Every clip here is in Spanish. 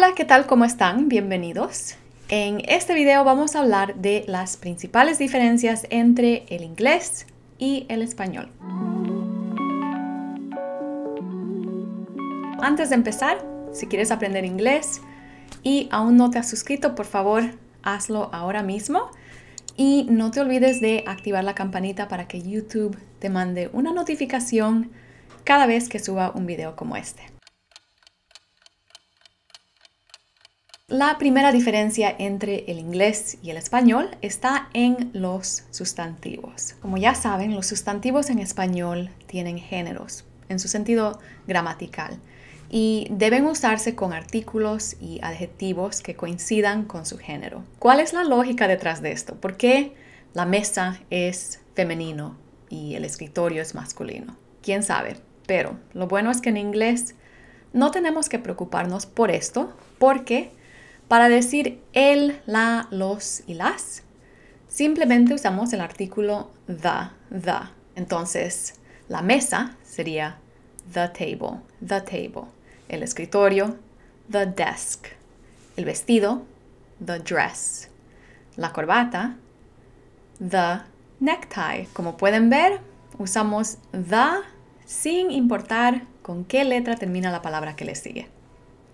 Hola, ¿qué tal? ¿Cómo están? Bienvenidos. En este video vamos a hablar de las principales diferencias entre el inglés y el español. Antes de empezar, si quieres aprender inglés y aún no te has suscrito, por favor, hazlo ahora mismo. Y no te olvides de activar la campanita para que YouTube te mande una notificación cada vez que suba un video como este. La primera diferencia entre el inglés y el español está en los sustantivos. Como ya saben, los sustantivos en español tienen géneros, en su sentido gramatical, y deben usarse con artículos y adjetivos que coincidan con su género. ¿Cuál es la lógica detrás de esto? ¿Por qué la mesa es femenino y el escritorio es masculino? ¿Quién sabe? Pero lo bueno es que en inglés no tenemos que preocuparnos por esto porque para decir el, la, los y las, simplemente usamos el artículo the, the. Entonces, la mesa sería the table, the table. El escritorio, the desk. El vestido, the dress. La corbata, the necktie. Como pueden ver, usamos the sin importar con qué letra termina la palabra que le sigue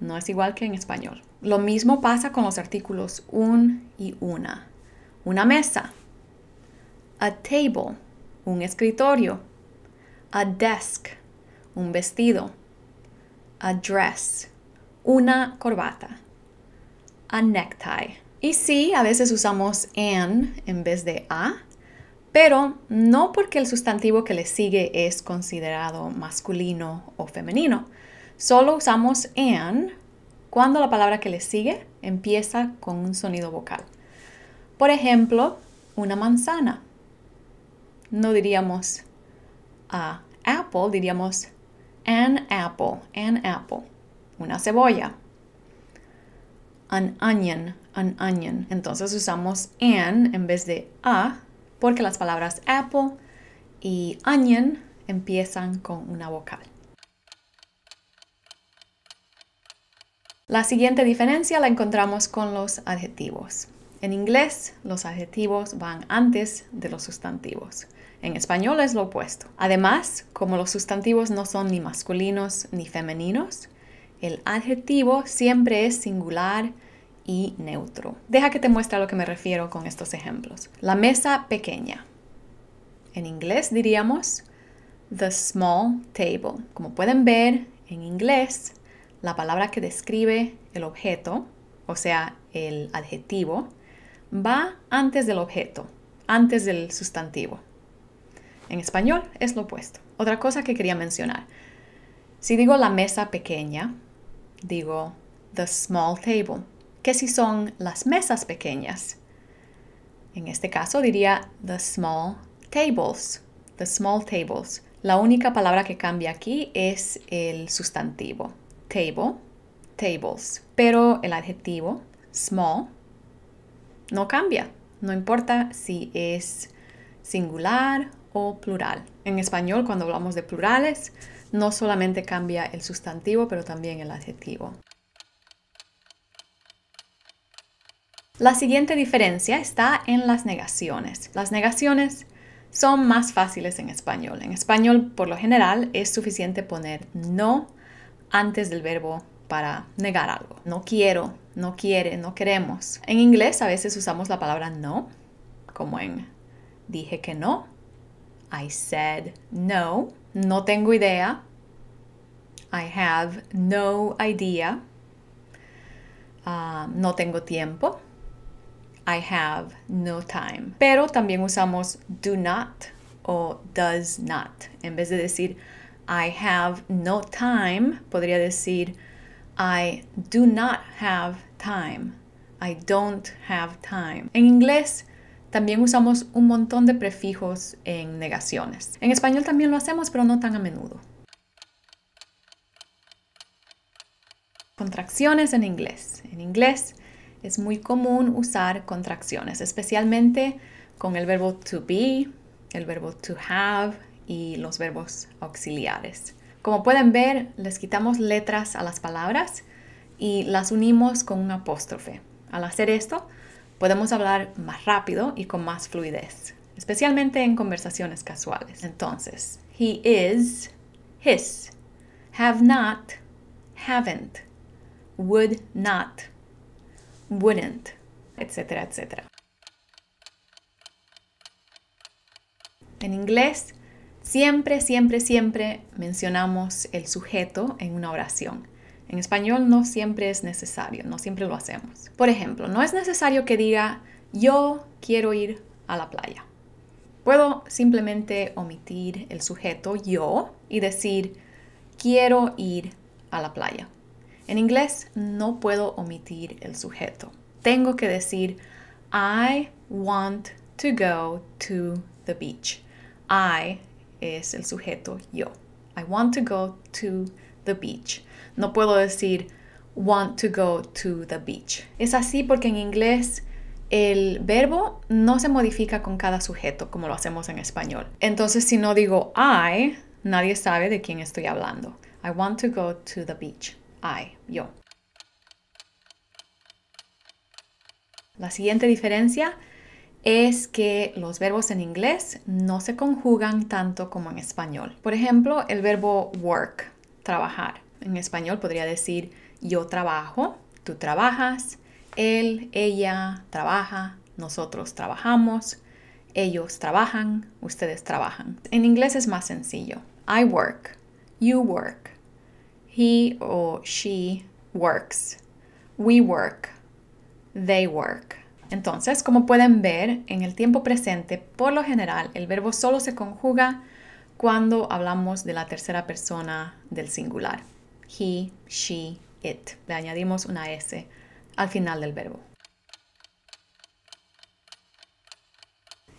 no es igual que en español. Lo mismo pasa con los artículos un y una. Una mesa. A table. Un escritorio. A desk. Un vestido. A dress. Una corbata. A necktie. Y sí, a veces usamos an en vez de a, pero no porque el sustantivo que le sigue es considerado masculino o femenino Solo usamos an cuando la palabra que le sigue empieza con un sonido vocal. Por ejemplo, una manzana. No diríamos a ah, apple, diríamos an apple, an apple. Una cebolla. An onion, an onion. Entonces usamos an en vez de a porque las palabras apple y onion empiezan con una vocal. La siguiente diferencia la encontramos con los adjetivos. En inglés, los adjetivos van antes de los sustantivos. En español es lo opuesto. Además, como los sustantivos no son ni masculinos ni femeninos, el adjetivo siempre es singular y neutro. Deja que te muestre a lo que me refiero con estos ejemplos. La mesa pequeña. En inglés diríamos the small table. Como pueden ver, en inglés la palabra que describe el objeto, o sea, el adjetivo, va antes del objeto, antes del sustantivo. En español es lo opuesto. Otra cosa que quería mencionar. Si digo la mesa pequeña, digo the small table, ¿Qué si son las mesas pequeñas. En este caso diría the small tables, the small tables. La única palabra que cambia aquí es el sustantivo table, tables, pero el adjetivo small no cambia, no importa si es singular o plural. En español, cuando hablamos de plurales, no solamente cambia el sustantivo, pero también el adjetivo. La siguiente diferencia está en las negaciones. Las negaciones son más fáciles en español. En español, por lo general, es suficiente poner no antes del verbo para negar algo. No quiero, no quiere, no queremos. En inglés a veces usamos la palabra no, como en dije que no, I said no, no tengo idea, I have no idea, ah, no tengo tiempo, I have no time. Pero también usamos do not o does not en vez de decir I have no time, podría decir I do not have time. I don't have time. En inglés también usamos un montón de prefijos en negaciones. En español también lo hacemos, pero no tan a menudo. Contracciones en inglés. En inglés es muy común usar contracciones, especialmente con el verbo to be, el verbo to have, y los verbos auxiliares. Como pueden ver, les quitamos letras a las palabras y las unimos con un apóstrofe. Al hacer esto, podemos hablar más rápido y con más fluidez, especialmente en conversaciones casuales. Entonces, he is, his, have not, haven't, would not, wouldn't, etcétera, etcétera. En inglés, Siempre, siempre, siempre mencionamos el sujeto en una oración. En español no siempre es necesario, no siempre lo hacemos. Por ejemplo, no es necesario que diga yo quiero ir a la playa. Puedo simplemente omitir el sujeto yo y decir quiero ir a la playa. En inglés no puedo omitir el sujeto. Tengo que decir I want to go to the beach. I es el sujeto yo. I want to go to the beach. No puedo decir want to go to the beach. Es así porque en inglés el verbo no se modifica con cada sujeto como lo hacemos en español. Entonces si no digo I, nadie sabe de quién estoy hablando. I want to go to the beach. I, yo. La siguiente diferencia es que los verbos en inglés no se conjugan tanto como en español. Por ejemplo, el verbo work, trabajar. En español podría decir yo trabajo, tú trabajas, él, ella trabaja, nosotros trabajamos, ellos trabajan, ustedes trabajan. En inglés es más sencillo. I work, you work, he o she works, we work, they work. Entonces, como pueden ver, en el tiempo presente, por lo general, el verbo solo se conjuga cuando hablamos de la tercera persona del singular. He, she, it. Le añadimos una S al final del verbo.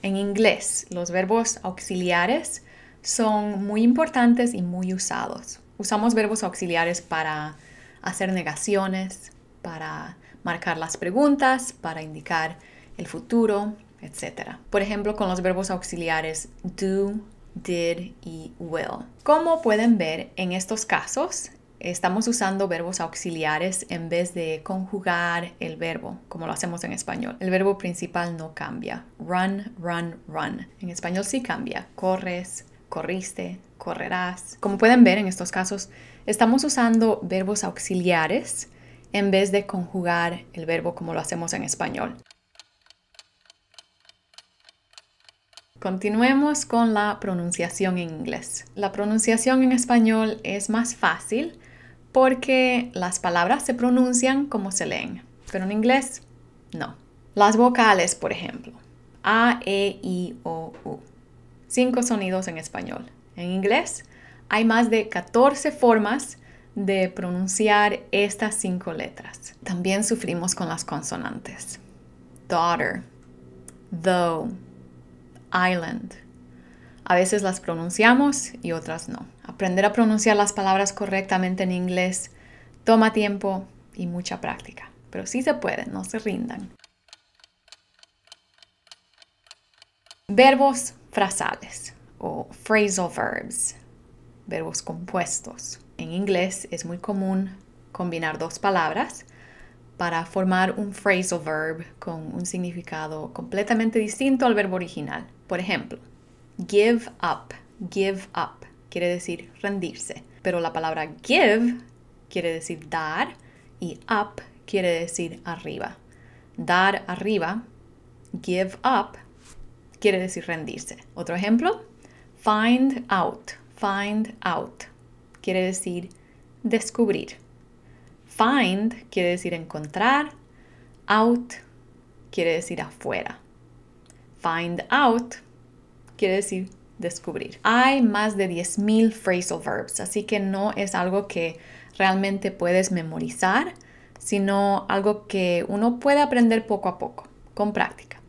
En inglés, los verbos auxiliares son muy importantes y muy usados. Usamos verbos auxiliares para hacer negaciones, para marcar las preguntas para indicar el futuro, etc. Por ejemplo, con los verbos auxiliares do, did y will. Como pueden ver, en estos casos estamos usando verbos auxiliares en vez de conjugar el verbo, como lo hacemos en español. El verbo principal no cambia. Run, run, run. En español sí cambia. Corres, corriste, correrás. Como pueden ver en estos casos, estamos usando verbos auxiliares en vez de conjugar el verbo como lo hacemos en español. Continuemos con la pronunciación en inglés. La pronunciación en español es más fácil porque las palabras se pronuncian como se leen, pero en inglés no. Las vocales, por ejemplo, A, E, I, O, U. Cinco sonidos en español. En inglés hay más de 14 formas de pronunciar estas cinco letras. También sufrimos con las consonantes. Daughter, though, island. A veces las pronunciamos y otras no. Aprender a pronunciar las palabras correctamente en inglés toma tiempo y mucha práctica, pero sí se puede, no se rindan. Verbos frasales o phrasal verbs, verbos compuestos en inglés es muy común combinar dos palabras para formar un phrasal verb con un significado completamente distinto al verbo original. Por ejemplo, give up, give up quiere decir rendirse, pero la palabra give quiere decir dar y up quiere decir arriba. Dar arriba, give up quiere decir rendirse. Otro ejemplo, find out, find out quiere decir descubrir. Find quiere decir encontrar. Out quiere decir afuera. Find out quiere decir descubrir. Hay más de 10.000 phrasal verbs, así que no es algo que realmente puedes memorizar, sino algo que uno puede aprender poco a poco, con práctica.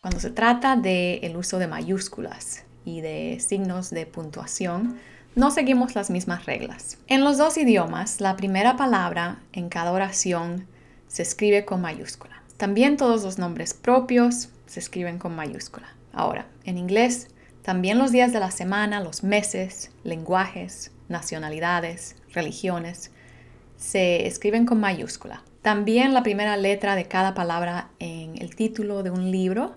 Cuando se trata del uso de mayúsculas, y de signos de puntuación, no seguimos las mismas reglas. En los dos idiomas, la primera palabra en cada oración se escribe con mayúscula. También todos los nombres propios se escriben con mayúscula. Ahora, en inglés, también los días de la semana, los meses, lenguajes, nacionalidades, religiones, se escriben con mayúscula. También la primera letra de cada palabra en el título de un libro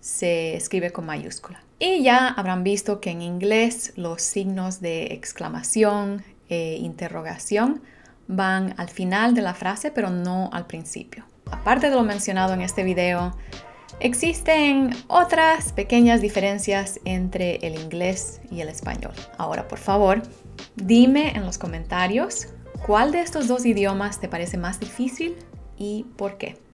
se escribe con mayúscula. Y ya habrán visto que en inglés los signos de exclamación e interrogación van al final de la frase, pero no al principio. Aparte de lo mencionado en este video, existen otras pequeñas diferencias entre el inglés y el español. Ahora, por favor, dime en los comentarios cuál de estos dos idiomas te parece más difícil y por qué.